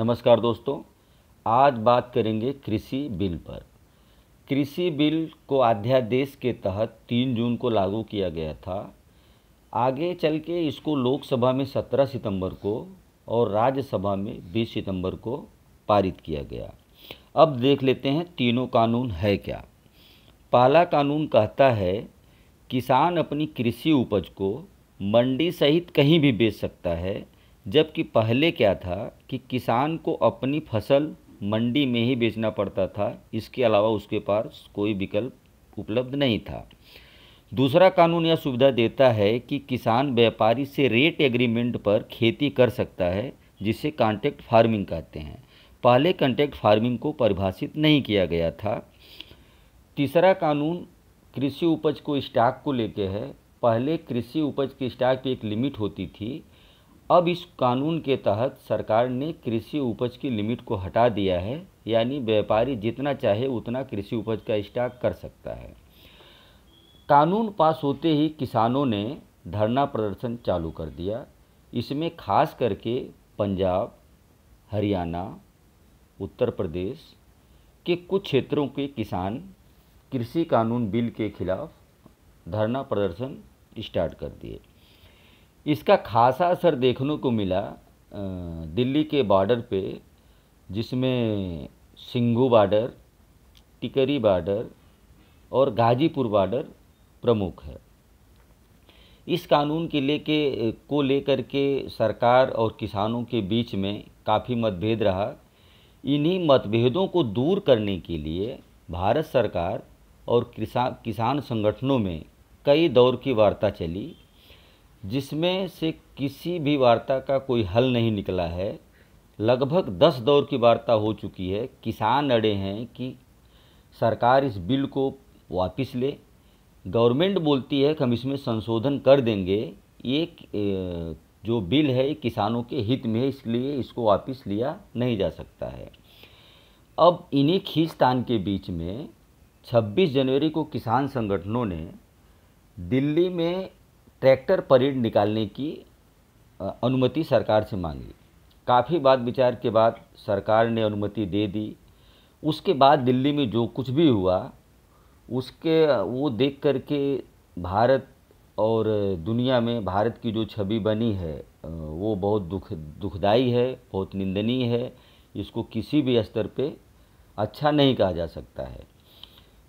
नमस्कार दोस्तों आज बात करेंगे कृषि बिल पर कृषि बिल को अध्यादेश के तहत तीन जून को लागू किया गया था आगे चल के इसको लोकसभा में सत्रह सितंबर को और राज्यसभा में बीस सितंबर को पारित किया गया अब देख लेते हैं तीनों कानून है क्या पहला कानून कहता है किसान अपनी कृषि उपज को मंडी सहित कहीं भी बेच सकता है जबकि पहले क्या था कि किसान को अपनी फसल मंडी में ही बेचना पड़ता था इसके अलावा उसके पास कोई विकल्प उपलब्ध नहीं था दूसरा कानून यह सुविधा देता है कि किसान व्यापारी से रेट एग्रीमेंट पर खेती कर सकता है जिसे कॉन्ट्रैक्ट फार्मिंग कहते हैं पहले कॉन्ट्रैक्ट फार्मिंग को परिभाषित नहीं किया गया था तीसरा कानून कृषि उपज को स्टॉक को लेते हैं पहले कृषि उपज के स्टॉक की एक लिमिट होती थी अब इस कानून के तहत सरकार ने कृषि उपज की लिमिट को हटा दिया है यानी व्यापारी जितना चाहे उतना कृषि उपज का स्टॉक कर सकता है कानून पास होते ही किसानों ने धरना प्रदर्शन चालू कर दिया इसमें खास करके पंजाब हरियाणा उत्तर प्रदेश के कुछ क्षेत्रों के किसान कृषि कानून बिल के खिलाफ धरना प्रदर्शन स्टार्ट कर दिए इसका खासा असर देखने को मिला दिल्ली के बॉर्डर पे जिसमें सिंघू बॉर्डर टिकरी बॉर्डर और गाजीपुर बॉर्डर प्रमुख है इस कानून के लेके को लेकर के सरकार और किसानों के बीच में काफ़ी मतभेद रहा इन्हीं मतभेदों को दूर करने के लिए भारत सरकार और किसान किसान संगठनों में कई दौर की वार्ता चली जिसमें से किसी भी वार्ता का कोई हल नहीं निकला है लगभग दस दौर की वार्ता हो चुकी है किसान अड़े हैं कि सरकार इस बिल को वापस ले गवर्नमेंट बोलती है कि हम इसमें संशोधन कर देंगे ये जो बिल है किसानों के हित में है इसलिए इसको वापस लिया नहीं जा सकता है अब इन्हीं खींचतान के बीच में 26 जनवरी को किसान संगठनों ने दिल्ली में ट्रैक्टर परेड निकालने की अनुमति सरकार से मांगी काफ़ी बात विचार के बाद सरकार ने अनुमति दे दी उसके बाद दिल्ली में जो कुछ भी हुआ उसके वो देख कर के भारत और दुनिया में भारत की जो छवि बनी है वो बहुत दुख दुखदाई है बहुत निंदनीय है इसको किसी भी स्तर पे अच्छा नहीं कहा जा सकता है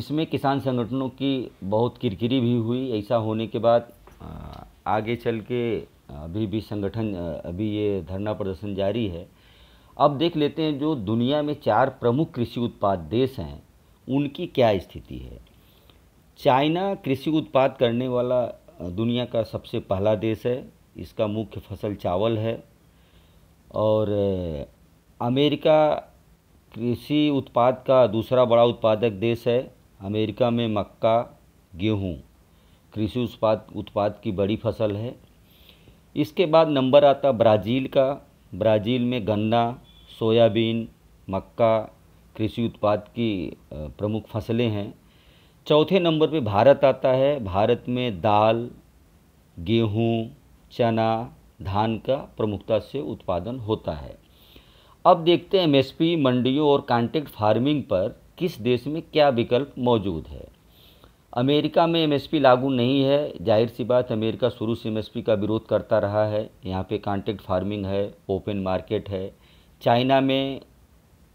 इसमें किसान संगठनों की बहुत किरकिरी भी हुई ऐसा होने के बाद आगे चल के अभी भी संगठन अभी ये धरना प्रदर्शन जारी है अब देख लेते हैं जो दुनिया में चार प्रमुख कृषि उत्पाद देश हैं उनकी क्या स्थिति है चाइना कृषि उत्पाद करने वाला दुनिया का सबसे पहला देश है इसका मुख्य फसल चावल है और अमेरिका कृषि उत्पाद का दूसरा बड़ा उत्पादक देश है अमेरिका में मक्का गेहूँ कृषि उत्पाद उत्पाद की बड़ी फसल है इसके बाद नंबर आता ब्राज़ील का ब्राज़ील में गन्ना सोयाबीन मक्का कृषि उत्पाद की प्रमुख फसलें हैं चौथे नंबर पे भारत आता है भारत में दाल गेहूँ चना धान का प्रमुखता से उत्पादन होता है अब देखते हैं एमएसपी मंडियों और कॉन्ट्रैक्ट फार्मिंग पर किस देश में क्या विकल्प मौजूद है अमेरिका में एमएसपी लागू नहीं है जाहिर सी बात अमेरिका शुरू से एमएसपी का विरोध करता रहा है यहाँ पे कांटेक्ट फार्मिंग है ओपन मार्केट है चाइना में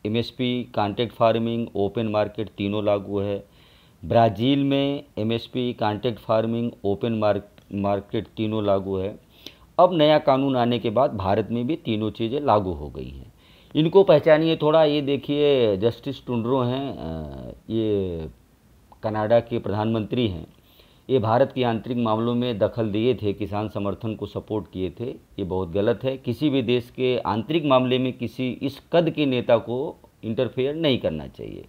MSP contract farming open market तीनों लागू है ब्राज़ील में MSP contract farming open market तीनों लागू है अब नया कानून आने के बाद भारत में भी तीनों चीज़ें लागू हो गई हैं इनको पहचानिए थोड़ा ये देखिए जस्टिस टुंड्रो हैं ये कनाडा के प्रधानमंत्री हैं ये भारत के आंतरिक मामलों में दखल दिए थे किसान समर्थन को सपोर्ट किए थे ये बहुत गलत है किसी भी देश के आंतरिक मामले में किसी इस कद के नेता को इंटरफेयर नहीं करना चाहिए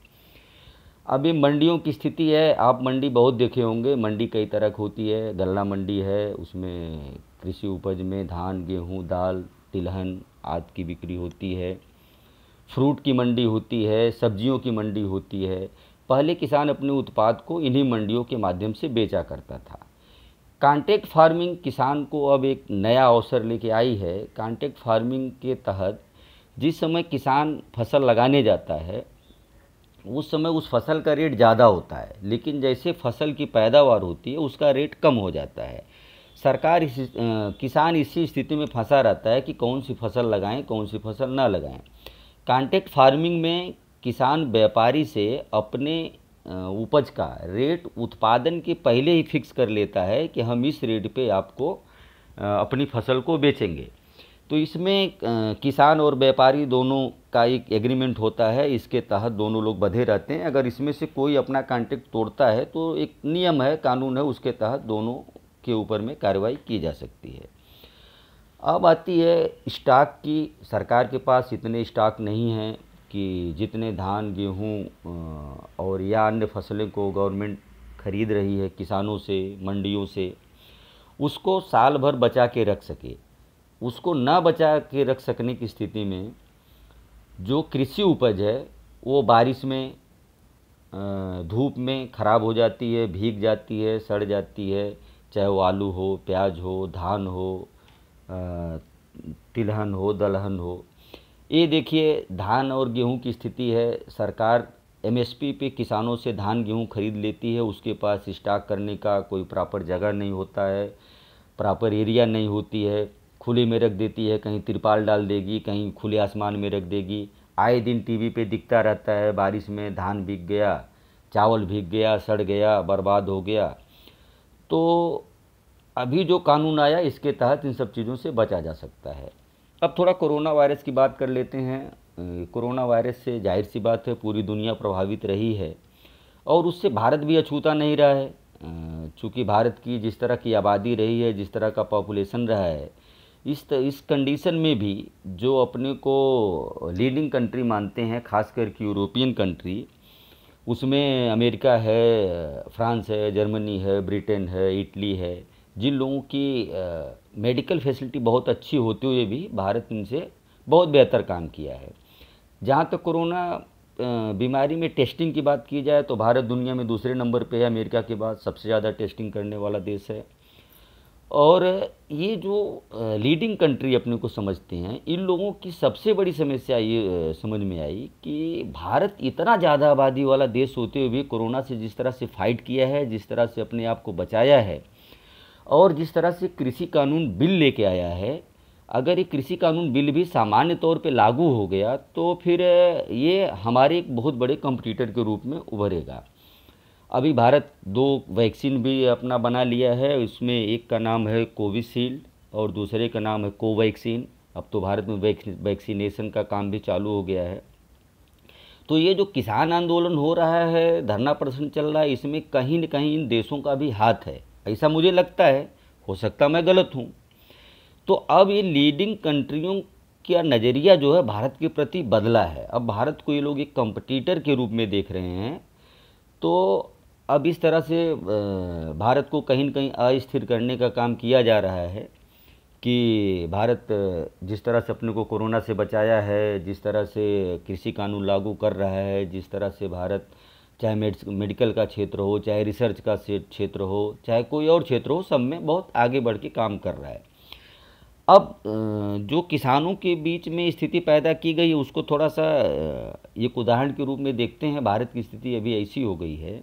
अब ये मंडियों की स्थिति है आप मंडी बहुत देखे होंगे मंडी कई तरह की होती है गल्ला मंडी है उसमें कृषि उपज में धान गेहूँ दाल तिलहन आदि की बिक्री होती है फ्रूट की मंडी होती है सब्जियों की मंडी होती है पहले किसान अपने उत्पाद को इन्हीं मंडियों के माध्यम से बेचा करता था कांटेक्ट फार्मिंग किसान को अब एक नया अवसर लेके आई है कांटेक्ट फार्मिंग के तहत जिस समय किसान फसल लगाने जाता है उस समय उस फसल का रेट ज़्यादा होता है लेकिन जैसे फसल की पैदावार होती है उसका रेट कम हो जाता है सरकार इस किसान इसी स्थिति में फंसा रहता है कि कौन सी फसल लगाएं कौन सी फसल ना लगाएं कांटेक्ट फार्मिंग में किसान व्यापारी से अपने उपज का रेट उत्पादन के पहले ही फिक्स कर लेता है कि हम इस रेट पे आपको अपनी फसल को बेचेंगे तो इसमें किसान और व्यापारी दोनों का एक एग्रीमेंट होता है इसके तहत दोनों लोग बधे रहते हैं अगर इसमें से कोई अपना कॉन्ट्रैक्ट तोड़ता है तो एक नियम है कानून है उसके तहत दोनों के ऊपर में कार्रवाई की जा सकती है अब आती है स्टॉक की सरकार के पास इतने स्टॉक नहीं हैं कि जितने धान गेहूं और या अन्य फसलें को गवर्नमेंट खरीद रही है किसानों से मंडियों से उसको साल भर बचा के रख सके उसको ना बचा के रख सकने की स्थिति में जो कृषि उपज है वो बारिश में धूप में ख़राब हो जाती है भीग जाती है सड़ जाती है चाहे वो आलू हो प्याज हो धान हो तिलहन हो दलहन हो ये देखिए धान और गेहूं की स्थिति है सरकार एमएसपी पे किसानों से धान गेहूं खरीद लेती है उसके पास स्टॉक करने का कोई प्रॉपर जगह नहीं होता है प्रॉपर एरिया नहीं होती है खुले में रख देती है कहीं तिरपाल डाल देगी कहीं खुले आसमान में रख देगी आए दिन टीवी पे दिखता रहता है बारिश में धान भीग गया चावल भीग गया सड़ गया बर्बाद हो गया तो अभी जो कानून आया इसके तहत इन सब चीज़ों से बचा जा सकता है अब थोड़ा कोरोना वायरस की बात कर लेते हैं कोरोना वायरस से जाहिर सी बात है पूरी दुनिया प्रभावित रही है और उससे भारत भी अछूता नहीं रहा है चूँकि भारत की जिस तरह की आबादी रही है जिस तरह का पॉपुलेशन रहा है इस त, इस कंडीशन में भी जो अपने को लीडिंग कंट्री मानते हैं खास करके यूरोपियन कंट्री उसमें अमेरिका है फ्रांस है जर्मनी है ब्रिटेन है इटली है जिन लोगों की मेडिकल फैसिलिटी बहुत अच्छी होते हुए भी भारत इनसे बहुत बेहतर काम किया है जहाँ तक तो कोरोना बीमारी में टेस्टिंग की बात की जाए तो भारत दुनिया में दूसरे नंबर पे है अमेरिका के बाद सबसे ज़्यादा टेस्टिंग करने वाला देश है और ये जो लीडिंग कंट्री अपने को समझते हैं इन लोगों की सबसे बड़ी समस्या ये समझ में आई कि भारत इतना ज़्यादा आबादी वाला देश होते हुए भी कोरोना से जिस तरह से फाइट किया है जिस तरह से अपने आप को बचाया है और जिस तरह से कृषि कानून बिल लेके आया है अगर ये कृषि कानून बिल भी सामान्य तौर पे लागू हो गया तो फिर ये हमारे एक बहुत बड़े कंपटीटर के रूप में उभरेगा अभी भारत दो वैक्सीन भी अपना बना लिया है उसमें एक का नाम है कोविशील्ड और दूसरे का नाम है कोवैक्सीन अब तो भारत में वैक्सीनेशन का काम भी चालू हो गया है तो ये जो किसान आंदोलन हो रहा है धरना प्रदर्शन चल रहा है इसमें कहीं न कहीं इन देशों का भी हाथ है ऐसा मुझे लगता है हो सकता मैं गलत हूँ तो अब ये लीडिंग कंट्रियों का नज़रिया जो है भारत के प्रति बदला है अब भारत को ये लोग एक कंपटीटर के रूप में देख रहे हैं तो अब इस तरह से भारत को कहीं न कहीं अस्थिर करने का काम किया जा रहा है कि भारत जिस तरह से अपने को कोरोना से बचाया है जिस तरह से कृषि कानून लागू कर रहा है जिस तरह से भारत चाहे मेडिकल का क्षेत्र हो चाहे रिसर्च का क्षेत्र हो चाहे कोई और क्षेत्र हो सब में बहुत आगे बढ़ के काम कर रहा है अब जो किसानों के बीच में स्थिति पैदा की गई उसको थोड़ा सा एक उदाहरण के रूप में देखते हैं भारत की स्थिति अभी ऐसी हो गई है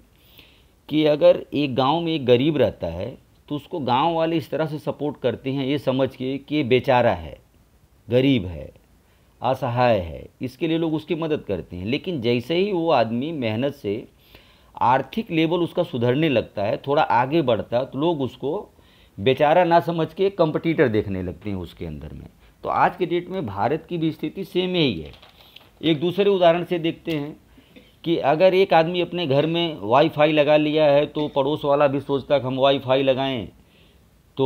कि अगर एक गांव में एक गरीब रहता है तो उसको गांव वाले इस तरह से सपोर्ट करते हैं ये समझ के कि ये बेचारा है गरीब है असहाय है इसके लिए लोग उसकी मदद करते हैं लेकिन जैसे ही वो आदमी मेहनत से आर्थिक लेवल उसका सुधरने लगता है थोड़ा आगे बढ़ता है तो लोग उसको बेचारा ना समझ के कंपटीटर देखने लगते हैं उसके अंदर में तो आज के डेट में भारत की भी स्थिति सेम ही है एक दूसरे उदाहरण से देखते हैं कि अगर एक आदमी अपने घर में वाईफाई लगा लिया है तो पड़ोस वाला भी सोचता है कि हम वाईफाई लगाएं तो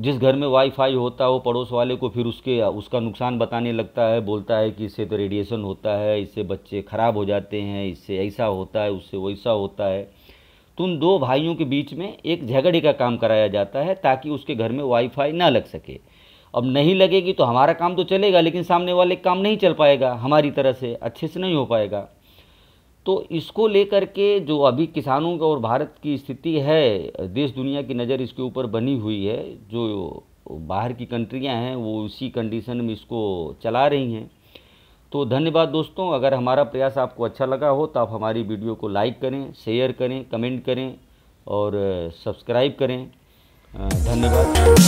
जिस घर में वाईफाई होता है वो पड़ोस वाले को फिर उसके उसका नुकसान बताने लगता है बोलता है कि इससे तो रेडिएशन होता है इससे बच्चे ख़राब हो जाते हैं इससे ऐसा होता है उससे वैसा होता है तो उन दो भाइयों के बीच में एक झगड़े का काम कराया जाता है ताकि उसके घर में वाईफाई ना लग सके अब नहीं लगेगी तो हमारा काम तो चलेगा लेकिन सामने वाले काम नहीं चल पाएगा हमारी तरह से अच्छे से नहीं हो पाएगा तो इसको लेकर के जो अभी किसानों का और भारत की स्थिति है देश दुनिया की नज़र इसके ऊपर बनी हुई है जो बाहर की कंट्रियां हैं वो उसी कंडीशन में इसको चला रही हैं तो धन्यवाद दोस्तों अगर हमारा प्रयास आपको अच्छा लगा हो तो आप हमारी वीडियो को लाइक करें शेयर करें कमेंट करें और सब्सक्राइब करें धन्यवाद